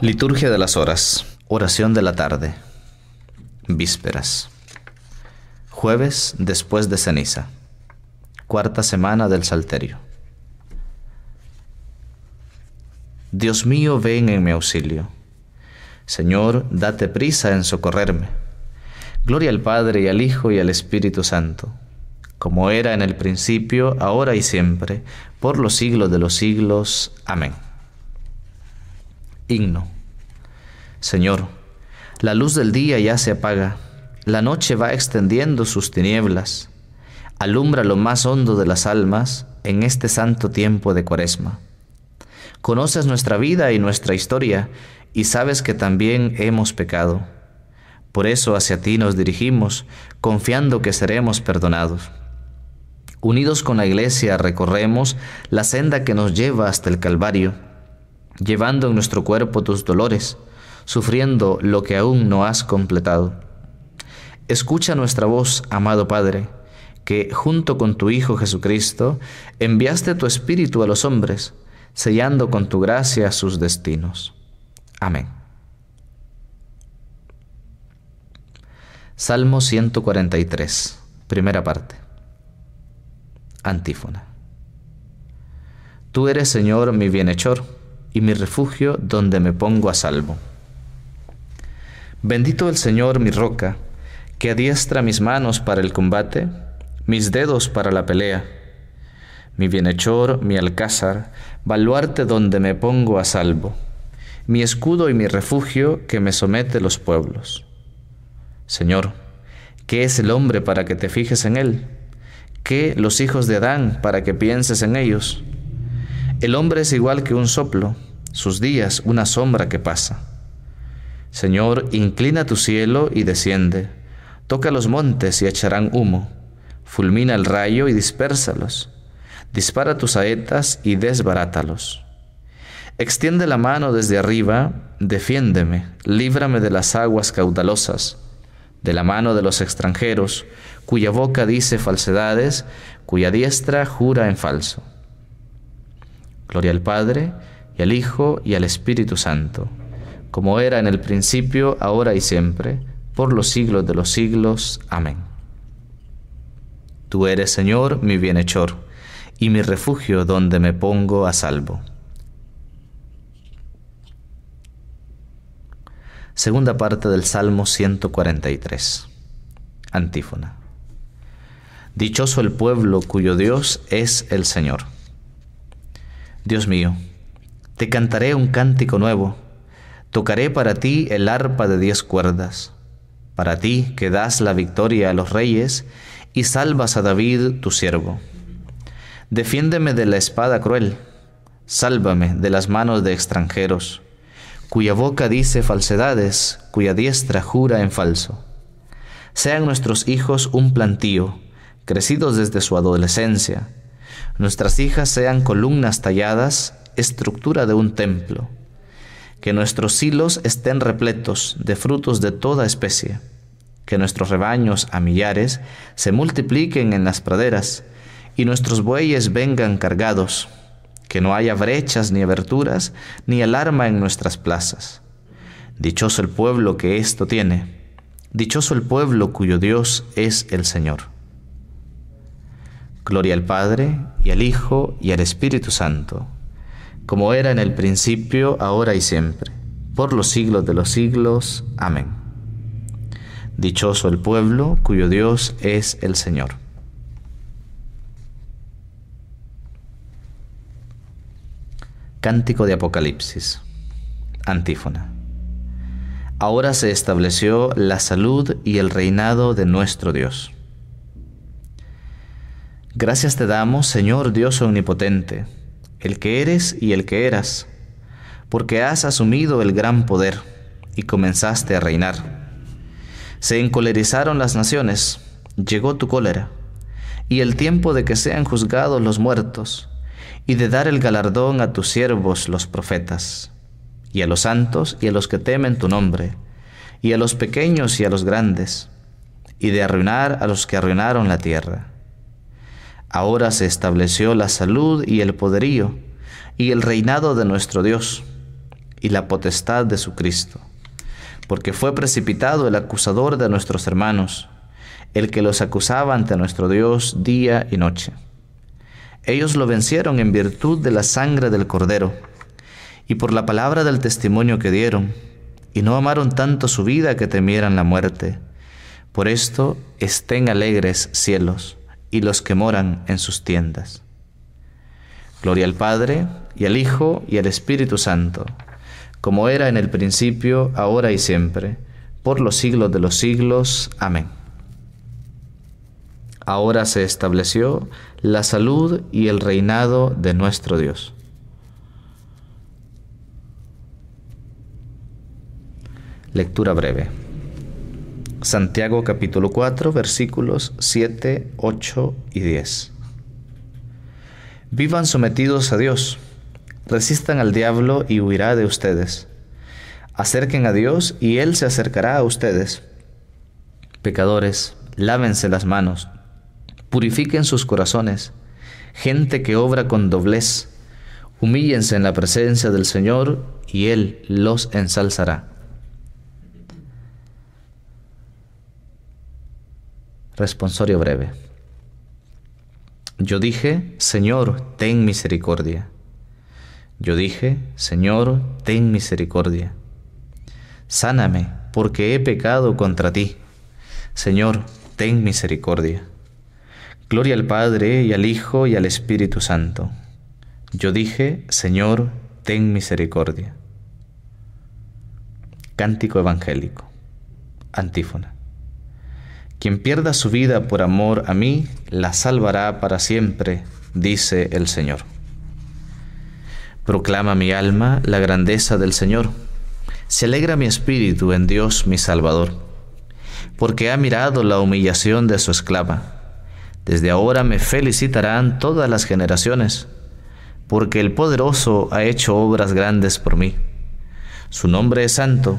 Liturgia de las Horas. Oración de la tarde. Vísperas. Jueves después de ceniza. Cuarta semana del Salterio. Dios mío, ven en mi auxilio. Señor, date prisa en socorrerme. Gloria al Padre y al Hijo y al Espíritu Santo, como era en el principio, ahora y siempre, por los siglos de los siglos. Amén. Señor, la luz del día ya se apaga, la noche va extendiendo sus tinieblas. Alumbra lo más hondo de las almas en este santo tiempo de cuaresma. Conoces nuestra vida y nuestra historia y sabes que también hemos pecado. Por eso hacia ti nos dirigimos, confiando que seremos perdonados. Unidos con la Iglesia recorremos la senda que nos lleva hasta el Calvario, llevando en nuestro cuerpo tus dolores, sufriendo lo que aún no has completado. Escucha nuestra voz, amado Padre, que junto con tu Hijo Jesucristo enviaste tu Espíritu a los hombres, sellando con tu gracia sus destinos. Amén. Salmo 143, primera parte. Antífona. Tú eres, Señor, mi bienhechor y mi refugio donde me pongo a salvo. Bendito el Señor, mi roca, que adiestra mis manos para el combate, mis dedos para la pelea. Mi bienhechor, mi alcázar, baluarte donde me pongo a salvo, mi escudo y mi refugio que me somete los pueblos. Señor, ¿qué es el hombre para que te fijes en él? ¿Qué los hijos de Adán para que pienses en ellos? El hombre es igual que un soplo, sus días una sombra que pasa. Señor, inclina tu cielo y desciende. Toca los montes y echarán humo. Fulmina el rayo y dispérsalos. Dispara tus saetas y desbarátalos. Extiende la mano desde arriba, defiéndeme, líbrame de las aguas caudalosas, de la mano de los extranjeros, cuya boca dice falsedades, cuya diestra jura en falso. Gloria al Padre, y al Hijo, y al Espíritu Santo como era en el principio, ahora y siempre, por los siglos de los siglos. Amén. Tú eres, Señor, mi bienhechor, y mi refugio donde me pongo a salvo. Segunda parte del Salmo 143. Antífona. Dichoso el pueblo cuyo Dios es el Señor. Dios mío, te cantaré un cántico nuevo Tocaré para ti el arpa de diez cuerdas, para ti que das la victoria a los reyes y salvas a David tu siervo. Defiéndeme de la espada cruel, sálvame de las manos de extranjeros, cuya boca dice falsedades, cuya diestra jura en falso. Sean nuestros hijos un plantío, crecidos desde su adolescencia, nuestras hijas sean columnas talladas, estructura de un templo que nuestros hilos estén repletos de frutos de toda especie, que nuestros rebaños a millares se multipliquen en las praderas, y nuestros bueyes vengan cargados, que no haya brechas ni aberturas, ni alarma en nuestras plazas. Dichoso el pueblo que esto tiene, dichoso el pueblo cuyo Dios es el Señor. Gloria al Padre, y al Hijo, y al Espíritu Santo como era en el principio, ahora y siempre, por los siglos de los siglos. Amén. Dichoso el pueblo cuyo Dios es el Señor. Cántico de Apocalipsis. Antífona. Ahora se estableció la salud y el reinado de nuestro Dios. Gracias te damos, Señor Dios Omnipotente el que eres y el que eras, porque has asumido el gran poder y comenzaste a reinar. Se encolerizaron las naciones, llegó tu cólera, y el tiempo de que sean juzgados los muertos, y de dar el galardón a tus siervos los profetas, y a los santos y a los que temen tu nombre, y a los pequeños y a los grandes, y de arruinar a los que arruinaron la tierra Ahora se estableció la salud y el poderío y el reinado de nuestro Dios y la potestad de su Cristo, porque fue precipitado el acusador de nuestros hermanos, el que los acusaba ante nuestro Dios día y noche. Ellos lo vencieron en virtud de la sangre del Cordero y por la palabra del testimonio que dieron, y no amaron tanto su vida que temieran la muerte. Por esto estén alegres cielos y los que moran en sus tiendas. Gloria al Padre, y al Hijo, y al Espíritu Santo, como era en el principio, ahora y siempre, por los siglos de los siglos. Amén. Ahora se estableció la salud y el reinado de nuestro Dios. Lectura breve. Santiago capítulo 4 versículos 7, 8 y 10. Vivan sometidos a Dios, resistan al diablo y huirá de ustedes. Acerquen a Dios y Él se acercará a ustedes. Pecadores, lávense las manos, purifiquen sus corazones, gente que obra con doblez, humíllense en la presencia del Señor y Él los ensalzará. Responsorio breve. Yo dije, Señor, ten misericordia. Yo dije, Señor, ten misericordia. Sáname, porque he pecado contra ti. Señor, ten misericordia. Gloria al Padre y al Hijo y al Espíritu Santo. Yo dije, Señor, ten misericordia. Cántico evangélico. Antífona. Quien pierda su vida por amor a mí, la salvará para siempre, dice el Señor. Proclama mi alma la grandeza del Señor. Se alegra mi espíritu en Dios mi Salvador, porque ha mirado la humillación de su esclava. Desde ahora me felicitarán todas las generaciones, porque el poderoso ha hecho obras grandes por mí. Su nombre es santo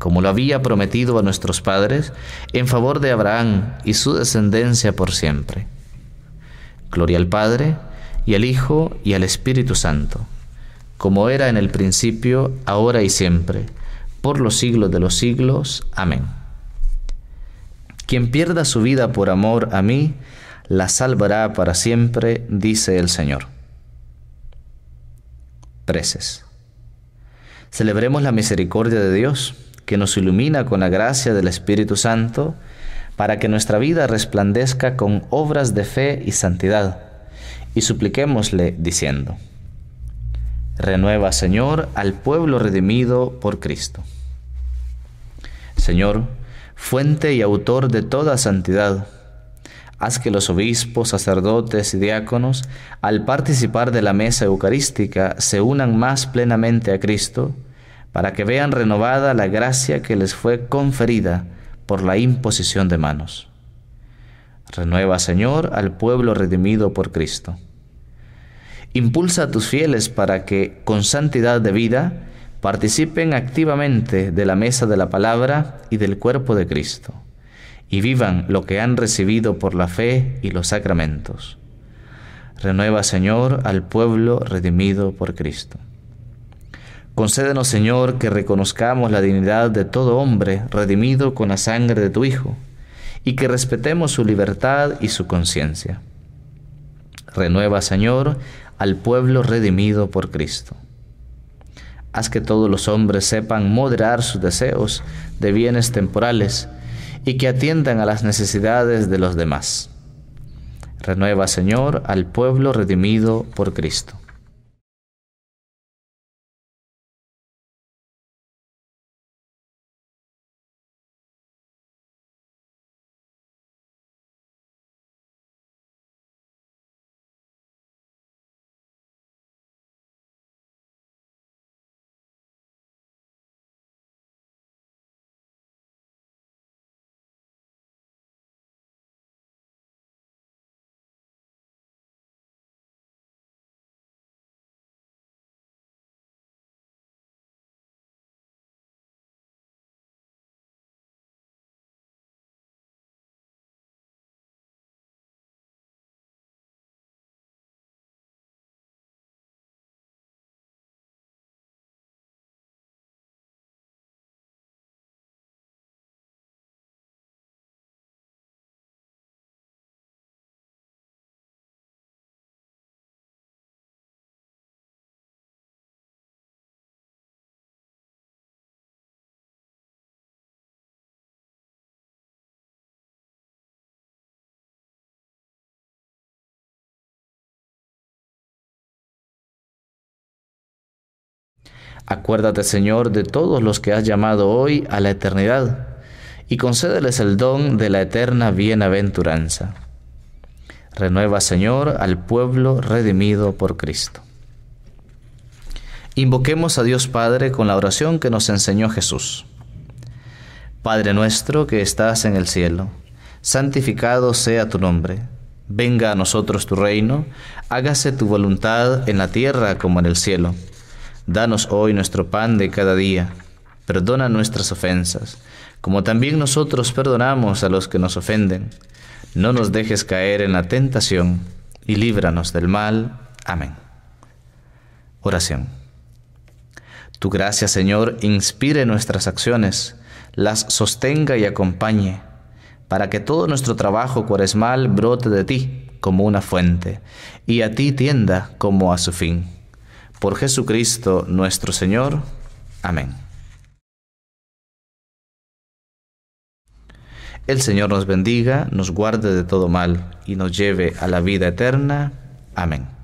como lo había prometido a nuestros padres, en favor de Abraham y su descendencia por siempre. Gloria al Padre, y al Hijo, y al Espíritu Santo, como era en el principio, ahora y siempre, por los siglos de los siglos. Amén. Quien pierda su vida por amor a mí, la salvará para siempre, dice el Señor. Preces. Celebremos la misericordia de Dios que nos ilumina con la gracia del Espíritu Santo, para que nuestra vida resplandezca con obras de fe y santidad, y supliquémosle diciendo, Renueva, Señor, al pueblo redimido por Cristo. Señor, fuente y autor de toda santidad, haz que los obispos, sacerdotes y diáconos, al participar de la mesa eucarística, se unan más plenamente a Cristo, para que vean renovada la gracia que les fue conferida por la imposición de manos. Renueva, Señor, al pueblo redimido por Cristo. Impulsa a tus fieles para que, con santidad de vida, participen activamente de la mesa de la palabra y del cuerpo de Cristo, y vivan lo que han recibido por la fe y los sacramentos. Renueva, Señor, al pueblo redimido por Cristo. Concédenos, Señor, que reconozcamos la dignidad de todo hombre redimido con la sangre de tu Hijo, y que respetemos su libertad y su conciencia. Renueva, Señor, al pueblo redimido por Cristo. Haz que todos los hombres sepan moderar sus deseos de bienes temporales y que atiendan a las necesidades de los demás. Renueva, Señor, al pueblo redimido por Cristo. Acuérdate, Señor, de todos los que has llamado hoy a la eternidad, y concédeles el don de la eterna bienaventuranza. Renueva, Señor, al pueblo redimido por Cristo. Invoquemos a Dios Padre con la oración que nos enseñó Jesús. Padre nuestro que estás en el cielo, santificado sea tu nombre. Venga a nosotros tu reino, hágase tu voluntad en la tierra como en el cielo. Danos hoy nuestro pan de cada día. Perdona nuestras ofensas, como también nosotros perdonamos a los que nos ofenden. No nos dejes caer en la tentación y líbranos del mal. Amén. Oración. Tu gracia, Señor, inspire nuestras acciones, las sostenga y acompañe, para que todo nuestro trabajo cuaresmal brote de ti como una fuente, y a ti tienda como a su fin por Jesucristo nuestro Señor. Amén. El Señor nos bendiga, nos guarde de todo mal y nos lleve a la vida eterna. Amén.